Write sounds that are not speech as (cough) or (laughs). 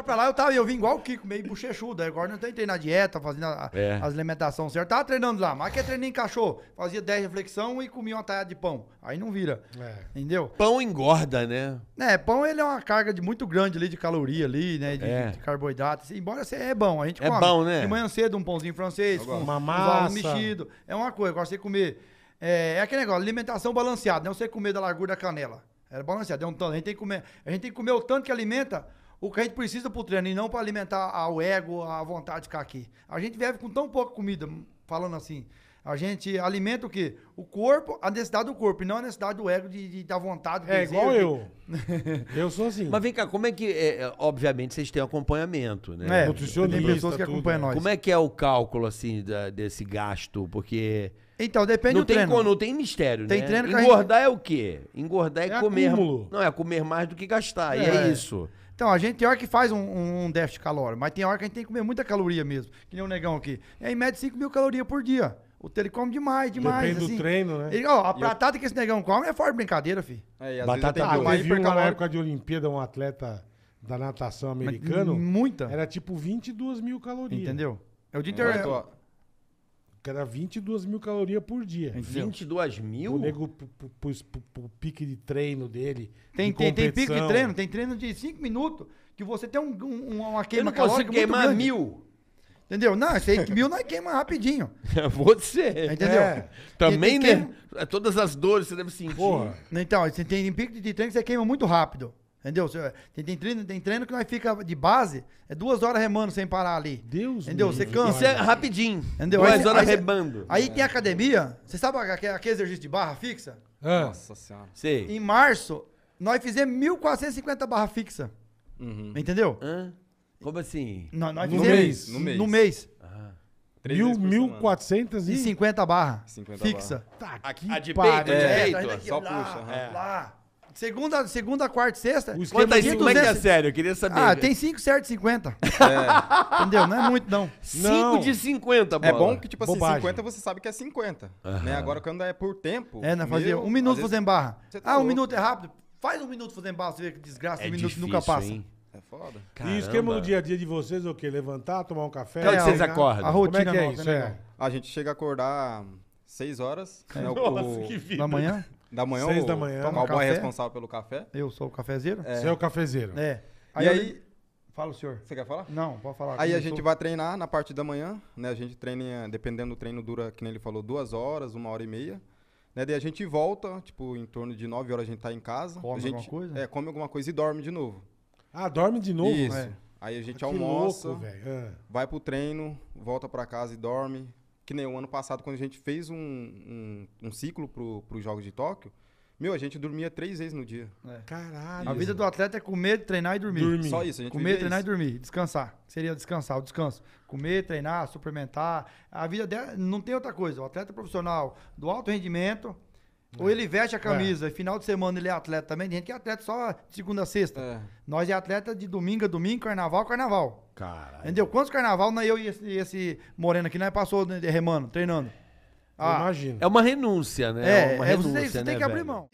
tava pra lá, eu tava, eu vim igual o Kiko, meio bochechudo. Agora não tentei na dieta, fazendo a, é. as alimentações certas. Tava treinando lá, mas que treino encaixou. Fazia 10 reflexão e comia uma talhada de pão. Aí não vira. É. Entendeu? Pão engorda, né? É, pão ele é uma carga de muito grande ali de caloria ali, né? De, é. de carboidrato. Assim, embora você é bom, a gente é come. É bom, né? De manhã cedo, um pãozinho francês, com uma massa. Um mexido. É uma coisa, agora você comer. É, é aquele negócio, alimentação balanceada, não né? você comer da largura da canela. Era é balanceado, é um tanto. A gente tem que comer, a gente tem que comer o tanto que alimenta o que a gente precisa pro treino e não para alimentar o ego, a vontade de ficar aqui. A gente vive com tão pouca comida, falando assim. A gente alimenta o quê? O corpo, a necessidade do corpo, e não a necessidade do ego de, de dar vontade. É igual eu. (laughs) eu sou assim. Mas vem cá, como é que. É, é, obviamente vocês têm acompanhamento, né? É, nutricionista. Tem pessoas que acompanham né? nós. Como é que é o cálculo, assim, da, desse gasto? Porque. Então, depende não do tem treino. Como, não tem mistério, tem né? Treino Engordar gente... é o quê? Engordar é, é comer. Acúmulo. Não, é comer mais do que gastar. É. E é, é isso. Então, a gente tem hora que faz um, um, um déficit calórico, mas tem hora que a gente tem que comer muita caloria mesmo, que nem o um negão aqui. É em média 5 mil calorias por dia. O telecom come demais, demais. Depende assim. do treino, né? Ele, ó, a pratada eu... que esse negão come é fora de brincadeira, fi. É, Batata, vezes eu ah, vi uma época de Olimpíada, um atleta da natação americano. Mas, muita. Era tipo 22 mil calorias. Entendeu? É o dia inteiro. É que era 22 mil calorias por dia. 22 mil? O nego pro pique de treino dele. Tem, de tem, tem, pique de treino, tem treino de 5 minutos que você tem um, um, uma queima calórica. Eu não consigo queimar mil. Entendeu? Não, esse que mil nós queima rapidinho. (laughs) Você. Entendeu? É. Também, né? Queima... Todas as dores você deve sentir. Porra. Então, você tem pique de treino que você queima muito rápido. Entendeu? tem, tem, treino, tem treino que nós fica de base, é duas horas remando sem parar ali. Deus Entendeu? Você cansa. É rapidinho. Entendeu? Duas aí, horas aí, remando. Aí é. tem academia. Você sabe aquele, aquele exercício de barra fixa? É. Nossa senhora. Sei. Em março, nós fizemos 1.450 barra fixa. Uhum. Entendeu? Hã? Como assim? nós no, mês. no mês. No mês. Ah. 1.450 barra 50 fixa. Barra. Tá, aqui, a de peito, né? é, de tá peito, é, só puxa. Lá. lá. Segunda, segunda, quarta e sexta. O esquema de 50 é, é, é sério, eu queria saber. Ah, tem 5 certo de 50. É. (laughs) Entendeu? Não é muito, não. 5 de 50, é bola. É bom que, tipo assim, 50 você sabe que é 50. Uhum. Né? Agora, quando é por tempo. É, na né? fazer um minuto fazendo barra. Tá ah, um louco. minuto é rápido. Faz um minuto fazendo barra, você vê que desgraça, é um difícil, minuto nunca passa. Hein? É foda. Caramba. E o esquema do dia a dia de vocês é o quê? Levantar, tomar um café? Quando é, vocês acordam? A rotina Como é que é isso? Né, é? A gente chega a acordar 6 horas. Né, Nossa, o, que vida. Da manhã? Da manhã? Seis da manhã. Qual é responsável pelo café? Eu sou o cafezeiro. É. Você é o cafezeiro. É. Aí e aí... Eu... Fala, senhor. Você quer falar? Não, pode falar. Aí a gente sou... vai treinar na parte da manhã, né? A gente treina, dependendo do treino, dura, que nem ele falou, duas horas, uma hora e meia. Né? Daí a gente volta, tipo, em torno de nove horas a gente tá em casa. Come a gente, alguma coisa? É, come alguma coisa e dorme de novo. Ah, dorme de novo? Isso. É. Aí a gente ah, almoça, louco, é. vai pro treino, volta pra casa e dorme que nem o ano passado, quando a gente fez um, um, um ciclo para os Jogos de Tóquio, meu, a gente dormia três vezes no dia. É. Caralho. A vida do atleta é comer, treinar e dormir. dormir. Só isso, a gente Comer, treinar isso. e dormir. Descansar. Seria descansar, o descanso. Comer, treinar, suplementar. A vida dela não tem outra coisa. O atleta profissional do alto rendimento, ou ele veste a é. camisa, é. final de semana ele é atleta também. Tem gente que é atleta só de segunda a sexta. É. Nós é atleta de domingo a domingo, carnaval a carnaval. Caralho. Entendeu? Quantos carnaval é eu e esse, esse moreno aqui, nós é passou remando, treinando. Ah, imagino. É uma renúncia, né? É, uma renúncia, você, você né, tem que abrir velho? mão.